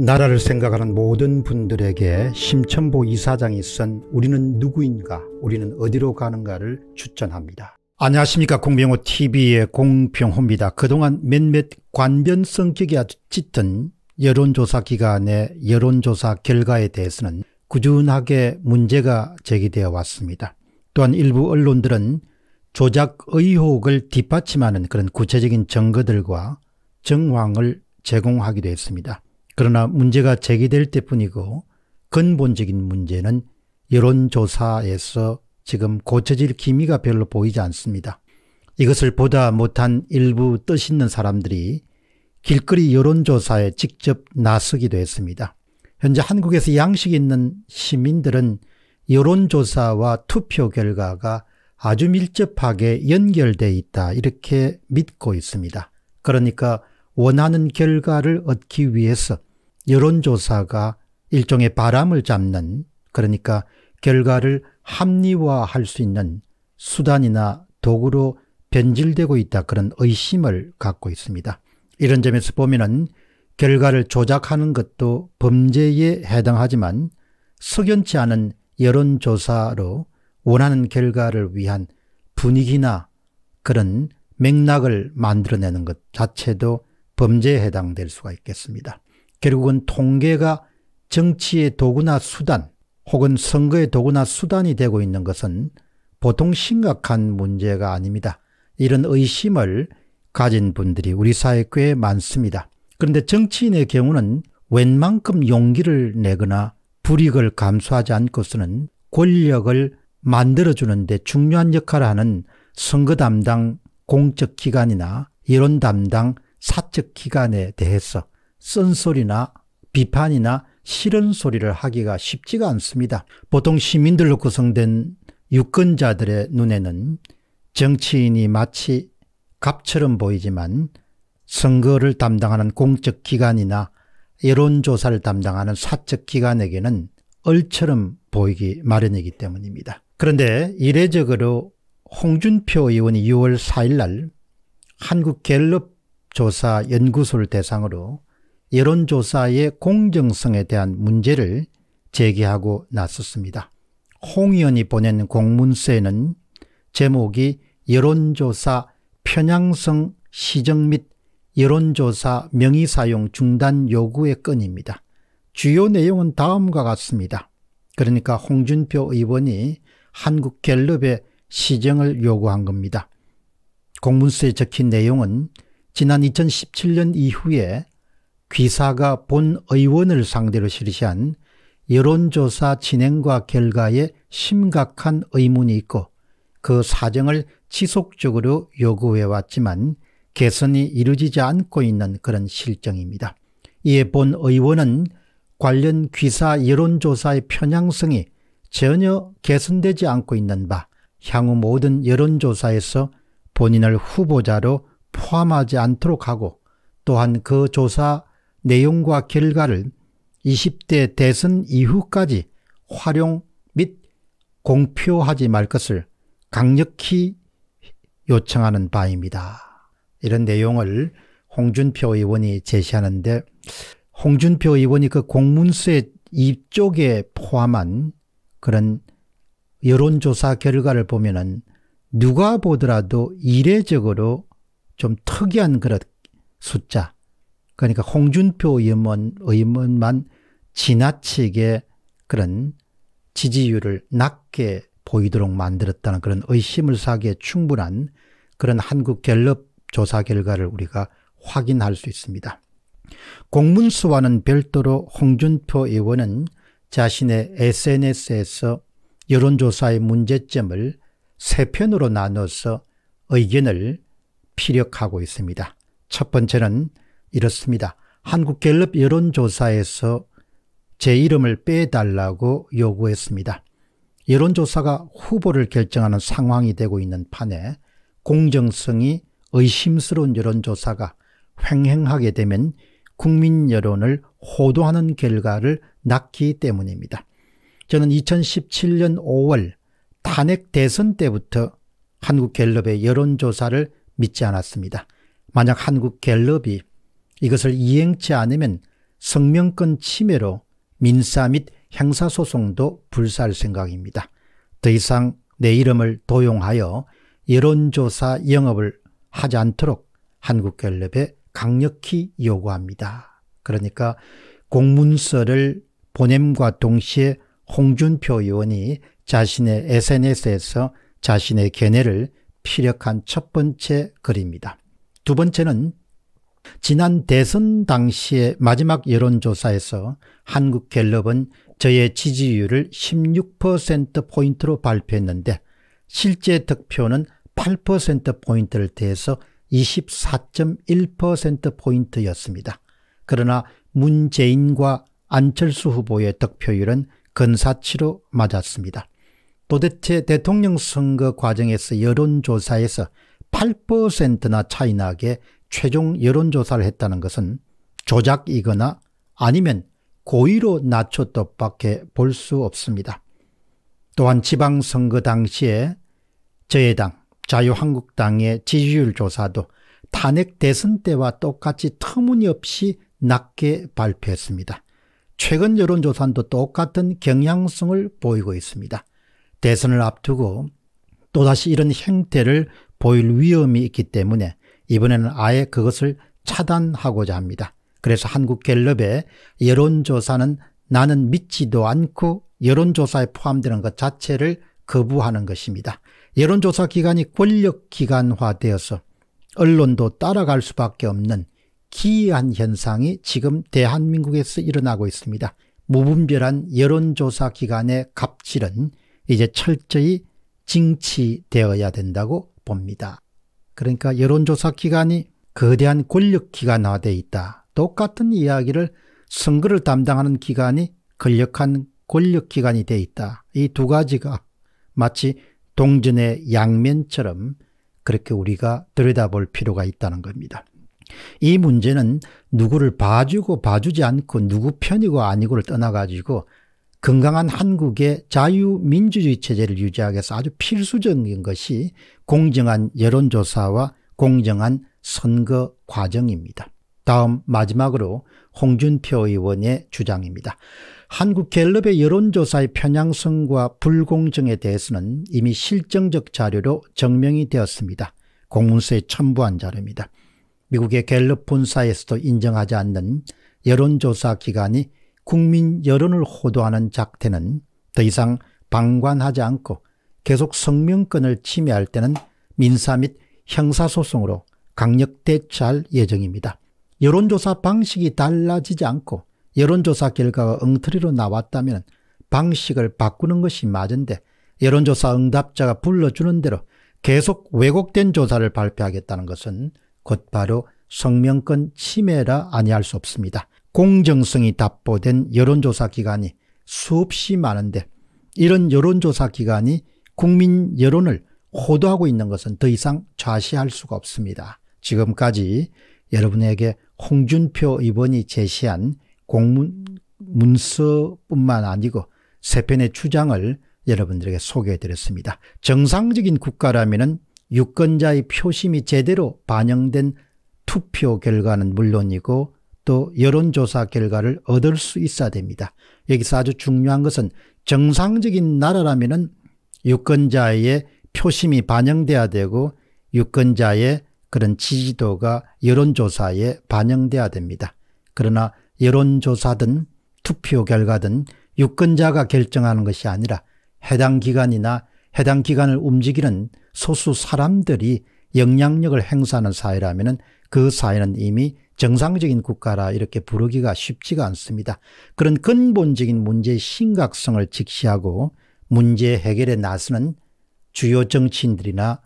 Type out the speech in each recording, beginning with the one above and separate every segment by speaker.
Speaker 1: 나라를 생각하는 모든 분들에게 심천보 이사장이 쓴 우리는 누구인가 우리는 어디로 가는가를 추천합니다. 안녕하십니까 공병호TV의 공병호입니다. 그동안 몇몇 관변성격이 아주 짙은 여론조사 기관의 여론조사 결과에 대해서는 꾸준하게 문제가 제기되어 왔습니다. 또한 일부 언론들은 조작 의혹을 뒷받침하는 그런 구체적인 증거들과 정황을 제공하기도 했습니다. 그러나 문제가 제기될 때뿐이고 근본적인 문제는 여론조사에서 지금 고쳐질 기미가 별로 보이지 않습니다. 이것을 보다 못한 일부 뜻 있는 사람들이 길거리 여론조사에 직접 나서기도 했습니다. 현재 한국에서 양식 있는 시민들은 여론조사와 투표 결과가 아주 밀접하게 연결돼 있다 이렇게 믿고 있습니다. 그러니까 원하는 결과를 얻기 위해서 여론조사가 일종의 바람을 잡는 그러니까 결과를 합리화할 수 있는 수단이나 도구로 변질되고 있다 그런 의심을 갖고 있습니다. 이런 점에서 보면은 결과를 조작하는 것도 범죄에 해당하지만 석연치 않은 여론조사로 원하는 결과를 위한 분위기나 그런 맥락을 만들어내는 것 자체도 범죄에 해당될 수가 있겠습니다. 결국은 통계가 정치의 도구나 수단 혹은 선거의 도구나 수단이 되고 있는 것은 보통 심각한 문제가 아닙니다. 이런 의심을 가진 분들이 우리 사회에 꽤 많습니다. 그런데 정치인의 경우는 웬만큼 용기를 내거나 불익을 감수하지 않고서는 권력을 만들어주는 데 중요한 역할을 하는 선거 담당 공적기관이나 여론 담당 사적기관에 대해서 쓴소리나 비판이나 싫은 소리를 하기가 쉽지가 않습니다. 보통 시민들로 구성된 유권자들의 눈에는 정치인이 마치 갑처럼 보이지만 선거를 담당하는 공적기관이나 여론조사를 담당하는 사적기관에게는 얼처럼 보이기 마련이기 때문입니다. 그런데 이례적으로 홍준표 의원이 6월 4일 날 한국갤럽 조사 연구소를 대상으로 여론조사의 공정성에 대한 문제를 제기하고 나섰습니다. 홍 의원이 보낸 공문서에는 제목이 여론조사 편향성 시정 및 여론조사 명의사용 중단 요구의 건입니다. 주요 내용은 다음과 같습니다. 그러니까 홍준표 의원이 한국갤럽의 시정을 요구한 겁니다. 공문서에 적힌 내용은 지난 2017년 이후에 귀사가 본 의원을 상대로 실시한 여론조사 진행과 결과에 심각한 의문이 있고 그 사정을 지속적으로 요구해왔지만 개선이 이루어지지 않고 있는 그런 실정입니다. 이에 본 의원은 관련 귀사 여론조사의 편향성이 전혀 개선되지 않고 있는 바 향후 모든 여론조사에서 본인을 후보자로 포함하지 않도록 하고 또한 그 조사 내용과 결과를 20대 대선 이후까지 활용 및 공표하지 말 것을 강력히 요청하는 바입니다. 이런 내용을 홍준표 의원이 제시하는데 홍준표 의원이 그 공문서의 이쪽에 포함한 그런 여론조사 결과를 보면은 누가 보더라도 이례적으로 좀 특이한 그런 숫자 그러니까 홍준표 의원, 의원만 지나치게 그런 지지율을 낮게 보이도록 만들었다는 그런 의심을 사기에 충분한 그런 한국 갤럽 조사 결과를 우리가 확인할 수 있습니다. 공문수와는 별도로 홍준표 의원은 자신의 SNS에서 여론조사의 문제점을 세 편으로 나눠서 의견을 피력하고 있습니다. 첫 번째는 이렇습니다. 한국갤럽 여론조사에서 제 이름을 빼달라고 요구했습니다. 여론조사가 후보를 결정하는 상황이 되고 있는 판에 공정성이 의심스러운 여론조사가 횡행하게 되면 국민 여론을 호도하는 결과를 낳기 때문입니다. 저는 2017년 5월 탄핵 대선 때부터 한국갤럽의 여론조사를 믿지 않았습니다. 만약 한국갤럽이 이것을 이행치 않으면 성명권 침해로 민사 및 형사소송도 불사할 생각입니다. 더 이상 내 이름을 도용하여 여론조사 영업을 하지 않도록 한국갤럽에 강력히 요구합니다. 그러니까 공문서를 보냄과 동시에 홍준표 의원이 자신의 SNS에서 자신의 견해를 피력한 첫 번째 글입니다. 두 번째는 지난 대선 당시의 마지막 여론조사에서 한국갤럽은 저의 지지율을 16%포인트로 발표했는데 실제 득표는 8%포인트를 대해서 24.1%포인트였습니다. 그러나 문재인과 안철수 후보의 득표율은 근사치로 맞았습니다. 도대체 대통령 선거 과정에서 여론조사에서 8%나 차이나게 최종 여론조사를 했다는 것은 조작이거나 아니면 고의로 낮췄다밖에 볼 수 없습니다. 또한 지방선거 당시에 저해당 자유한국당의 지지율 조사도 탄핵 대선 때와 똑같이 터무니없이 낮게 발표했습니다. 최근 여론조사도 똑같은 경향성을 보이고 있습니다. 대선을 앞두고 또다시 이런 행태를 보일 위험이 있기 때문에 이번에는 아예 그것을 차단하고자 합니다. 그래서 한국갤럽의 여론조사는 나는 믿지도 않고 여론조사에 포함되는 것 자체를 거부하는 것입니다. 여론조사 기관이 권력기관화되어서 언론도 따라갈 수밖에 없는 기이한 현상이 지금 대한민국에서 일어나고 있습니다. 무분별한 여론조사 기관의 갑질은 이제 철저히 징치되어야 된다고 봅니다. 그러니까 여론조사 기관이 거대한 권력기관화돼 있다. 똑같은 이야기를 선거를 담당하는 기관이 권력한 권력기관이 돼 있다. 이 두 가지가 마치 동전의 양면처럼 그렇게 우리가 들여다볼 필요가 있다는 겁니다. 이 문제는 누구를 봐주고 봐주지 않고 누구 편이고 아니고를 떠나가지고 건강한 한국의 자유민주주의 체제를 유지하기 위해서 아주 필수적인 것이 공정한 여론조사와 공정한 선거 과정입니다. 다음 마지막으로 홍준표 의원의 주장입니다. 한국갤럽의 여론조사의 편향성과 불공정에 대해서는 이미 실정적 자료로 증명이 되었습니다. 공문서에 첨부한 자료입니다. 미국의 갤럽 본사에서도 인정하지 않는 여론조사 기관이 국민 여론을 호도하는 작태는 더 이상 방관하지 않고 계속 성명권을 침해할 때는 민사 및 형사소송으로 강력 대처할 예정입니다. 여론조사 방식이 달라지지 않고 여론조사 결과가 엉터리로 나왔다면 방식을 바꾸는 것이 맞은데 여론조사 응답자가 불러주는 대로 계속 왜곡된 조사를 발표하겠다는 것은 곧바로 성명권 침해라 아니할 수 없습니다. 공정성이 답보된 여론조사 기관이 수없이 많은데 이런 여론조사 기관이 국민 여론을 호도하고 있는 것은 더 이상 좌시할 수가 없습니다. 지금까지 여러분에게 홍준표 의원이 제시한 공문 문서뿐만 아니고 세 편의 추장을 여러분들에게 소개해 드렸습니다. 정상적인 국가라면 유권자의 표심이 제대로 반영된 투표 결과는 물론이고 또 여론조사 결과를 얻을 수 있어야 됩니다. 여기서 아주 중요한 것은 정상적인 나라라면 유권자의 표심이 반영돼야 되고 유권자의 그런 지지도가 여론조사에 반영돼야 됩니다. 그러나 여론조사든 투표 결과든 유권자가 결정하는 것이 아니라 해당 기관이나 해당 기관을 움직이는 소수 사람들이 영향력을 행사하는 사회라면 그 사회는 이미 정상적인 국가라 이렇게 부르기가 쉽지가 않습니다. 그런 근본적인 문제의 심각성을 직시하고 문제 해결에 나서는 주요 정치인들이나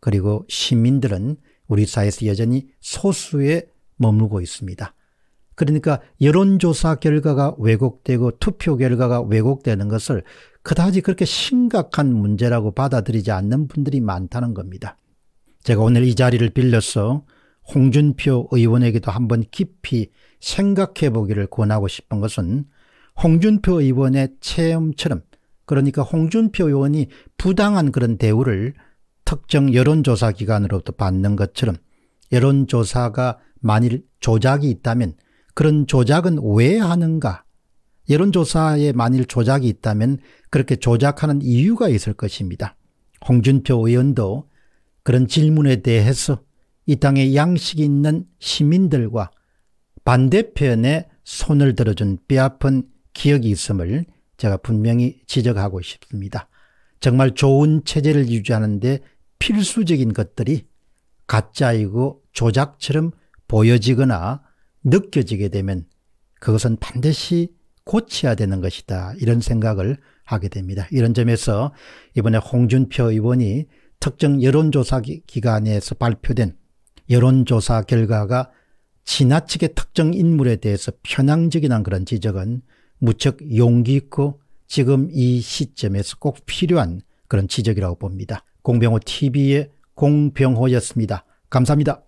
Speaker 1: 그리고 시민들은 우리 사회에서 여전히 소수에 머물고 있습니다. 그러니까 여론조사 결과가 왜곡되고 투표 결과가 왜곡되는 것을 그다지 그렇게 심각한 문제라고 받아들이지 않는 분들이 많다는 겁니다. 제가 오늘 이 자리를 빌려서 홍준표 의원에게도 한번 깊이 생각해 보기를 권하고 싶은 것은 홍준표 의원의 체험처럼 그러니까 홍준표 의원이 부당한 그런 대우를 특정 여론조사기관으로부터 받는 것처럼 여론조사가 만일 조작이 있다면 그런 조작은 왜 하는가 여론조사에 만일 조작이 있다면 그렇게 조작하는 이유가 있을 것입니다. 홍준표 의원도 그런 질문에 대해서 이 땅에 양식이 있는 시민들과 반대편에 손을 들어준 뼈아픈 기억이 있음을 제가 분명히 지적하고 싶습니다. 정말 좋은 체제를 유지하는 데 필수적인 것들이 가짜이고 조작처럼 보여지거나 느껴지게 되면 그것은 반드시 고쳐야 되는 것이다. 이런 생각을 하게 됩니다. 이런 점에서 이번에 홍준표 의원이 특정 여론조사 기관에서 발표된 여론조사 결과가 지나치게 특정 인물에 대해서 편향적이란 그런 지적은 무척 용기 있고 지금 이 시점에서 꼭 필요한 그런 지적이라고 봅니다. 공병호 TV의 공병호였습니다. 감사합니다.